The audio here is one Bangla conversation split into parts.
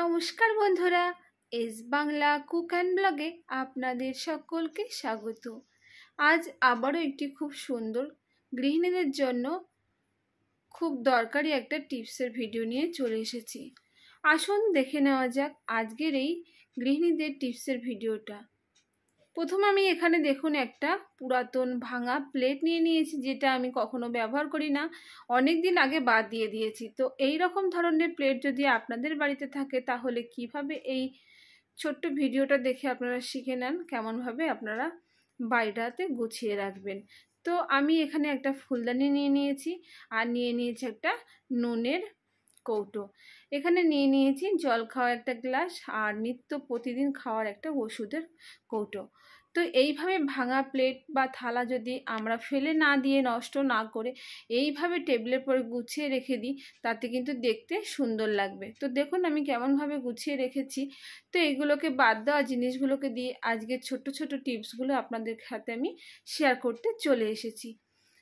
নমস্কার বন্ধুরা এস বাংলা কুক অ্যান্ড ব্লগে আপনাদের সকলকে স্বাগত আজ আবারও একটি খুব সুন্দর গৃহিণীদের জন্য খুব দরকারি একটা টিপসের ভিডিও নিয়ে চলে এসেছি আসুন দেখে নেওয়া যাক আজকের এই গৃহিণীদের টিপসের ভিডিওটা প্রথম আমি এখানে দেখুন একটা পুরাতন ভাঙা প্লেট নিয়ে নিয়েছি যেটা আমি কখনো ব্যবহার করি না অনেক দিন আগে বাদ দিয়ে দিয়েছি তো এই রকম ধরনের প্লেট যদি আপনাদের বাড়িতে থাকে তাহলে কিভাবে এই ছোট্ট ভিডিওটা দেখে আপনারা শিখে নেন কেমনভাবে আপনারা বাড়িটাতে গুছিয়ে রাখবেন তো আমি এখানে একটা ফুলদানি নিয়ে নিয়েছি আর নিয়ে নিয়েছি একটা নুনের কৌটো এখানে নিয়ে নিয়েছি জল খাওয়া একটা গ্লাস আর নিত্য প্রতিদিন খাওয়ার একটা ওষুধের কৌটো তো এইভাবে ভাঙা প্লেট বা থালা যদি আমরা ফেলে না দিয়ে নষ্ট না করে এইভাবে টেবিলের পরে গুছিয়ে রেখে দিই তাতে কিন্তু দেখতে সুন্দর লাগবে তো দেখুন আমি কেমনভাবে গুছিয়ে রেখেছি তো এইগুলোকে বাদ দেওয়া জিনিসগুলোকে দিয়ে আজকে ছোট ছোট টিপসগুলো আপনাদের সাথে আমি শেয়ার করতে চলে এসেছি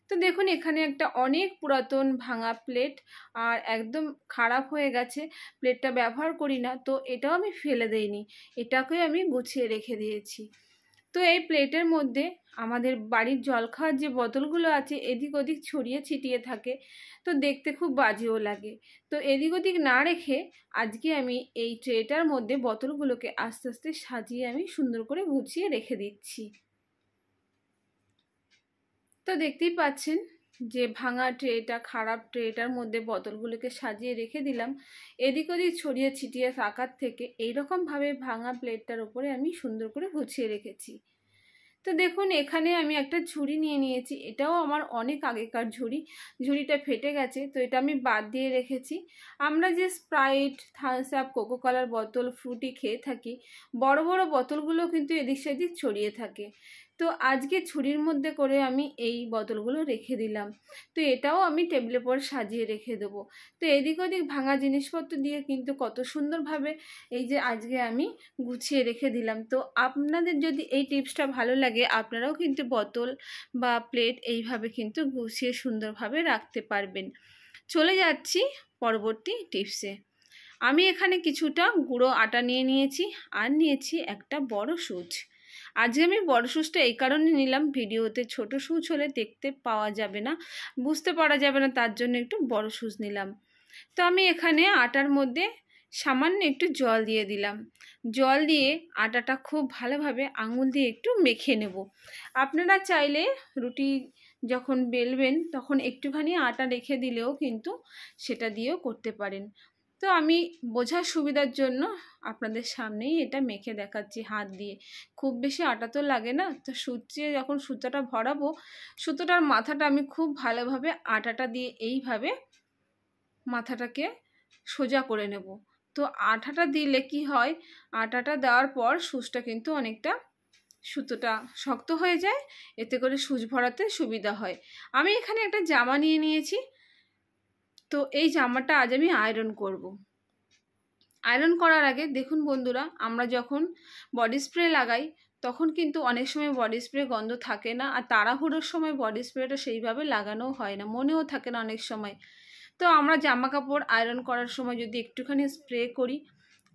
তো দেখুন এখানে একটা অনেক পুরাতন ভাঙা প্লেট আর একদম খারাপ হয়ে গেছে প্লেটটা ব্যবহার করি না তো এটাও আমি ফেলে দেইনি এটাকে আমি গুছিয়ে রেখে দিয়েছি তো এই প্লেটের মধ্যে আমাদের বাড়ির জল খাওয়ার যে বোতলগুলো আছে এদিক ওদিক ছড়িয়ে ছিটিয়ে থাকে তো দেখতে খুব বাজেও লাগে তো এদিক ওদিক না রেখে আজকে আমি এই ট্রেটার মধ্যে বোতলগুলোকে আস্তে আস্তে সাজিয়ে আমি সুন্দর করে গুছিয়ে রেখে দিচ্ছি তো দেখতেই পাচ্ছেন যে ভাঙা ট্রেটা খারাপ ট্রেটার মধ্যে বোতলগুলোকে সাজিয়ে রেখে দিলাম এদিক ওদিক ছড়িয়ে ছিটিয়ে থাকার থেকে এইরকমভাবে ভাঙা প্লেটটার উপরে আমি সুন্দর করে গুছিয়ে রেখেছি তো দেখুন এখানে আমি একটা ঝুড়ি নিয়ে নিয়েছি এটাও আমার অনেক আগেকার ঝুড়ি ঝুড়িটা ফেটে গেছে তো এটা আমি বাদ দিয়ে রেখেছি আমরা যে স্প্রাইট থামস আপ কোকোকলার বোতল ফ্রুটি খেয়ে থাকি বড় বড় বোতলগুলো কিন্তু এদিক সেদিক ছড়িয়ে থাকে তো আজকে ছুরির মধ্যে করে আমি এই বোতলগুলো রেখে দিলাম তো এটাও আমি টেবিলের পর সাজিয়ে রেখে দেবো তো এদিক ওদিক ভাঙা জিনিসপত্র দিয়ে কিন্তু কত সুন্দরভাবে এই যে আজকে আমি গুছিয়ে রেখে দিলাম তো আপনাদের যদি এই টিপসটা ভালো লাগে আপনারাও কিন্তু বোতল বা প্লেট এইভাবে কিন্তু গুছিয়ে সুন্দরভাবে রাখতে পারবেন চলে যাচ্ছি পরবর্তী টিপসে আমি এখানে কিছুটা গুঁড়ো আটা নিয়ে নিয়েছি আর নিয়েছি একটা বড় সুচ আজকে আমি বড় সুচটা এই কারণে নিলাম ভিডিওতে ছোট সুচ হলে দেখতে পাওয়া যাবে না বুঝতে পারা যাবে না তার জন্য একটু বড় সুচ নিলাম তো আমি এখানে আটার মধ্যে সামান্য একটু জল দিয়ে দিলাম জল দিয়ে আটাটা খুব ভালোভাবে আঙুল দিয়ে একটু মেখে নেব আপনারা চাইলে রুটি যখন বেলবেন তখন একটুখানি আটা রেখে দিলেও কিন্তু সেটা দিয়েও করতে পারেন তো আমি বোঝার সুবিধার জন্য আপনাদের সামনেই এটা মেখে দেখাচ্ছি হাত দিয়ে খুব বেশি আটা তো লাগে না তো সুচিয়ে যখন সুতোটা ভরাবো সুতোটার মাথাটা আমি খুব ভালোভাবে আটাটা দিয়ে এইভাবে মাথাটাকে সোজা করে নেব তো আঠাটা দিলে কি হয় আটাটা দেওয়ার পর সুচটা কিন্তু অনেকটা সুতোটা শক্ত হয়ে যায় এতে করে সুচ ভরাতে সুবিধা হয় আমি এখানে একটা জামা নিয়ে নিয়েছি তো এই জামাটা আজ আমি আয়রন করব। আয়রন করার আগে দেখুন বন্ধুরা আমরা যখন বডি স্প্রে লাগাই তখন কিন্তু অনেক সময় বডি স্প্রে গন্ধ থাকে না আর তাড়াহুড়োর সময় বডি স্প্রেটা সেইভাবে লাগানো হয় না মনেও থাকে না অনেক সময় তো আমরা জামা কাপড় আয়রন করার সময় যদি একটুখানি স্প্রে করি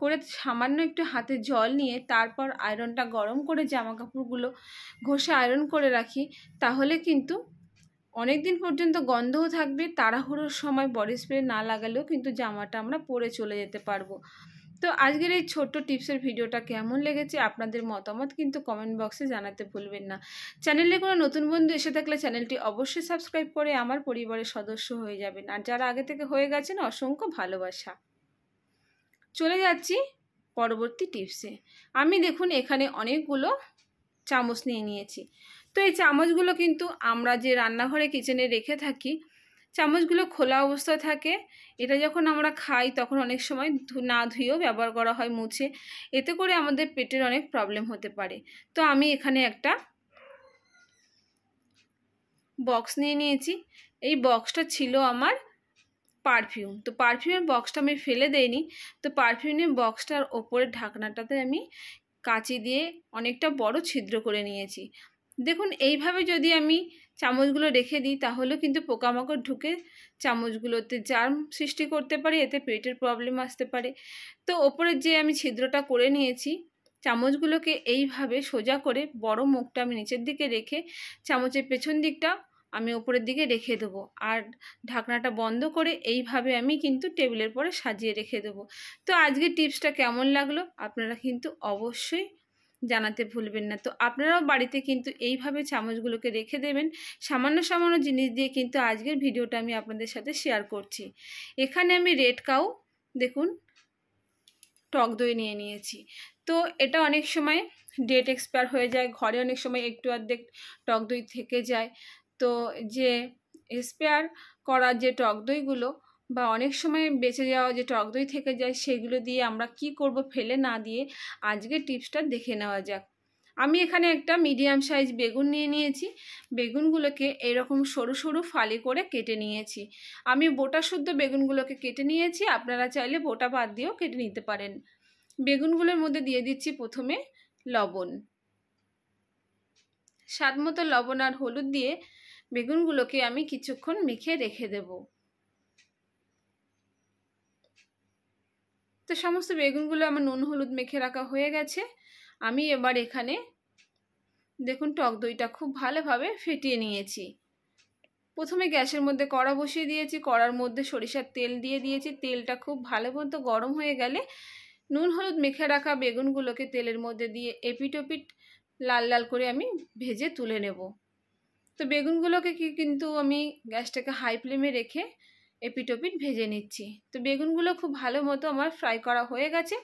করে সামান্য একটু হাতে জল নিয়ে তারপর আয়রনটা গরম করে জামা কাপড়গুলো ঘষে আয়রন করে রাখি তাহলে কিন্তু অনেক দিন পর্যন্ত গন্ধও থাকবে তাড়াহুড়োর সময় বডি স্প্রে না লাগালেও কিন্তু জামাটা আমরা পরে চলে যেতে পারবো তো আজকের এই ছোট্ট টিপসের ভিডিওটা কেমন লেগেছে আপনাদের মতামত কিন্তু কমেন্ট বক্সে জানাতে ভুলবেন না চ্যানেলে কোনো নতুন বন্ধু এসে থাকলে চ্যানেলটি অবশ্যই সাবস্ক্রাইব করে আমার পরিবারের সদস্য হয়ে যাবেন আর যারা আগে থেকে হয়ে গেছেন অসংখ্য ভালোবাসা চলে যাচ্ছি পরবর্তী টিপসে আমি দেখুন এখানে অনেকগুলো চামচ নিয়ে নিয়েছি তো এই চামচগুলো কিন্তু আমরা যে রান্নাঘরে কিচেনে রেখে থাকি চামচগুলো খোলা অবস্থায় থাকে এটা যখন আমরা খাই তখন অনেক সময় না ধুয়েও ব্যবহার করা হয় মুছে এতে করে আমাদের পেটের অনেক প্রবলেম হতে পারে তো আমি এখানে একটা বক্স নিয়ে নিয়েছি এই বক্সটা ছিল আমার পারফিউম তো পারফিউমের বক্সটা আমি ফেলে দেইনি তো পারফিউমের বক্সটার ওপরের ঢাকনাটাতে আমি কাঁচি দিয়ে অনেকটা বড় ছিদ্র করে নিয়েছি দেখুন এইভাবে যদি আমি চামচগুলো রেখে দিই তাহলেও কিন্তু পোকামাকড় ঢুকে চামচগুলোতে জার্ম সৃষ্টি করতে পারে এতে পেটের প্রবলেম আসতে পারে তো ওপরের যে আমি ছিদ্রটা করে নিয়েছি চামচগুলোকে এইভাবে সোজা করে বড় মুখটা আমি নিচের দিকে রেখে চামচের পেছন দিকটা আমি ওপরের দিকে রেখে দেবো আর ঢাকনাটা বন্ধ করে এইভাবে আমি কিন্তু টেবিলের পরে সাজিয়ে রেখে দেবো তো আজকে টিপসটা কেমন লাগলো আপনারা কিন্তু অবশ্যই জানাতে ভুলবেন না তো আপনারাও বাড়িতে কিন্তু এইভাবে চামচগুলোকে রেখে দেবেন সামান্য সামান্য জিনিস দিয়ে কিন্তু আজকের ভিডিওটা আমি আপনাদের সাথে শেয়ার করছি এখানে আমি রেড কাউ দেখুন টক দই নিয়ে নিয়েছি তো এটা অনেক সময় ডেট এক্সপায়ার হয়ে যায় ঘরে অনেক সময় একটু অর্ধেক টক দই থেকে যায় তো যে এক্সপায়ার করা যে টক দইগুলো বা অনেক সময় বেঁচে যাওয়া যে টক দই থেকে যায় সেগুলো দিয়ে আমরা কি করব ফেলে না দিয়ে আজকে টিপসটা দেখে নেওয়া যাক আমি এখানে একটা মিডিয়াম সাইজ বেগুন নিয়ে নিয়েছি বেগুনগুলোকে এরকম সরু সরু ফালি করে কেটে নিয়েছি আমি বোটা শুদ্ধ বেগুনগুলোকে কেটে নিয়েছি আপনারা চাইলে বোটা বাদ দিয়েও কেটে নিতে পারেন বেগুনগুলোর মধ্যে দিয়ে দিচ্ছি প্রথমে লবণ স্বাদ মতো লবণ আর হলুদ দিয়ে বেগুনগুলোকে আমি কিছুক্ষণ মেখে রেখে দেবো তো সমস্ত বেগুনগুলো আমার নুন হলুদ মেখে রাখা হয়ে গেছে আমি এবার এখানে দেখুন টক দইটা খুব ভালোভাবে ফেটিয়ে নিয়েছি প্রথমে গ্যাসের মধ্যে কড়া বসিয়ে দিয়েছি কড়ার মধ্যে সরিষার তেল দিয়ে দিয়েছি তেলটা খুব ভালো মতো গরম হয়ে গেলে নুন হলুদ মেখে রাখা বেগুনগুলোকে তেলের মধ্যে দিয়ে এপিটোপিট লাল লাল করে আমি ভেজে তুলে নেব তো বেগুনগুলোকে কি কিন্তু আমি গ্যাসটাকে হাই ফ্লেমে রেখে এপিটোপিট ভেজে নিচ্ছি তো বেগুনগুলো খুব ভালো মতো আমার ফ্রাই করা হয়ে গেছে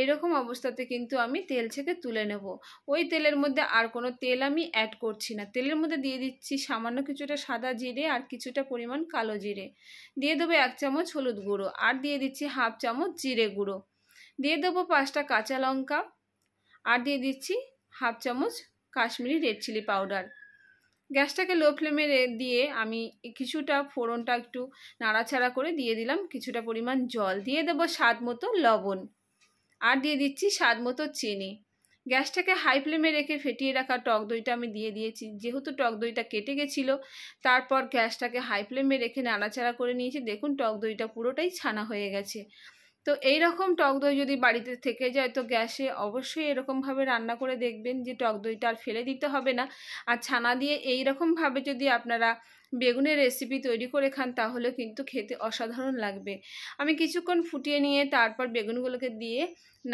এরকম অবস্থাতে কিন্তু আমি তেল থেকে তুলে নেব ওই তেলের মধ্যে আর কোনো তেল আমি অ্যাড করছি না তেলের মধ্যে দিয়ে দিচ্ছি সামান্য কিছুটা সাদা জিরে আর কিছুটা পরিমাণ কালো জিরে দিয়ে দেবো এক চামচ হলুদ গুঁড়ো আর দিয়ে দিচ্ছি হাফ চামচ জিরে গুঁড়ো দিয়ে দেবো পাঁচটা কাঁচা লঙ্কা আর দিয়ে দিচ্ছি হাফ চামচ কাশ্মীরি রেড চিলি পাউডার গ্যাসটাকে লো ফ্লেমে দিয়ে আমি কিছুটা ফোড়নটা একটু নাড়াচাড়া করে দিয়ে দিলাম কিছুটা পরিমাণ জল দিয়ে দেবো স্বাদ মতো লবণ আর দিয়ে দিচ্ছি স্বাদ মতো চিনি গ্যাসটাকে হাই ফ্লেমে রেখে ফেটিয়ে রাখা টক দইটা আমি দিয়ে দিয়েছি যেহেতু টক দইটা কেটে গেছিলো তারপর গ্যাসটাকে হাই ফ্লেমে রেখে নাড়াচাড়া করে নিয়েছি দেখুন টক দইটা পুরোটাই ছানা হয়ে গেছে তো এই রকম টক দই যদি বাড়িতে থেকে যায় তো গ্যাসে অবশ্যই এরকমভাবে রান্না করে দেখবেন যে টক দইটা আর ফেলে দিতে হবে না আর ছানা দিয়ে এই রকমভাবে যদি আপনারা বেগুনের রেসিপি তৈরি করে খান তাহলে কিন্তু খেতে অসাধারণ লাগবে আমি কিছুক্ষণ ফুটিয়ে নিয়ে তারপর বেগুনগুলোকে দিয়ে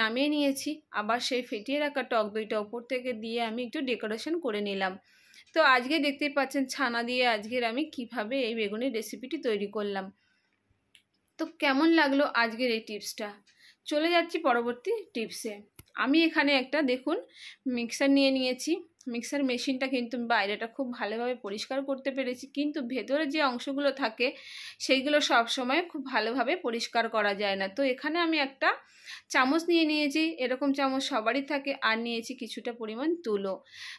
নামিয়ে নিয়েছি আবার সেই ফেটিয়ে রাখা টক দইটা ওপর থেকে দিয়ে আমি একটু ডেকোরেশন করে নিলাম তো আজকে দেখতেই পাচ্ছেন ছানা দিয়ে আজকের আমি কিভাবে এই বেগুনের রেসিপিটি তৈরি করলাম তো কেমন লাগলো আজকের এই টিপসটা চলে যাচ্ছি পরবর্তী টিপসে আমি এখানে একটা দেখুন মিক্সার নিয়ে নিয়েছি মিক্সার মেশিনটা কিন্তু বাইরেটা খুব ভালোভাবে পরিষ্কার করতে পেরেছি কিন্তু ভেতরে যে অংশগুলো থাকে সেইগুলো সব সময় খুব ভালোভাবে পরিষ্কার করা যায় না তো এখানে আমি একটা চামচ নিয়ে নিয়েছি এরকম চামচ সবারই থাকে আর নিয়েছি কিছুটা পরিমাণ তুলো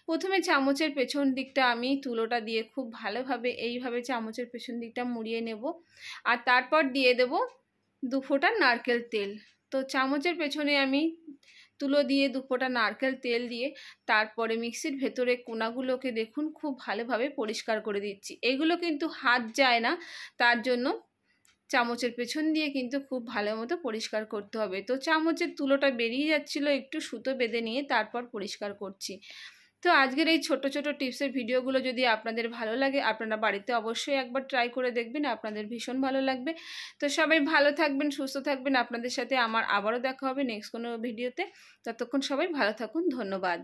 প্রথমে চামচের পেছন দিকটা আমি তুলোটা দিয়ে খুব ভালোভাবে এইভাবে চামচের পেছন দিকটা মুড়িয়ে নেব আর তারপর দিয়ে দেব দু ফোঁটা নারকেল তেল তো চামচের পেছনে আমি তুলো দিয়ে দুপোটা নারকেল তেল দিয়ে তারপরে মিক্সির ভেতরে কোনাগুলোকে দেখুন খুব ভালোভাবে পরিষ্কার করে দিচ্ছি এগুলো কিন্তু হাত যায় না তার জন্য চামচের পেছন দিয়ে কিন্তু খুব ভালো মতো পরিষ্কার করতে হবে তো চামচের তুলোটা বেরিয়ে যাচ্ছিলো একটু সুতো বেঁধে নিয়ে তারপর পরিষ্কার করছি তো আজকের এই ছোট ছোট টিপসের ভিডিওগুলো যদি আপনাদের ভালো লাগে আপনারা বাড়িতে অবশ্যই একবার ট্রাই করে দেখবেন আপনাদের ভীষণ ভালো লাগবে তো সবাই ভালো থাকবেন সুস্থ থাকবেন আপনাদের সাথে আমার আবারও দেখা হবে নেক্সট কোনো ভিডিওতে ততক্ষণ সবাই ভালো থাকুন ধন্যবাদ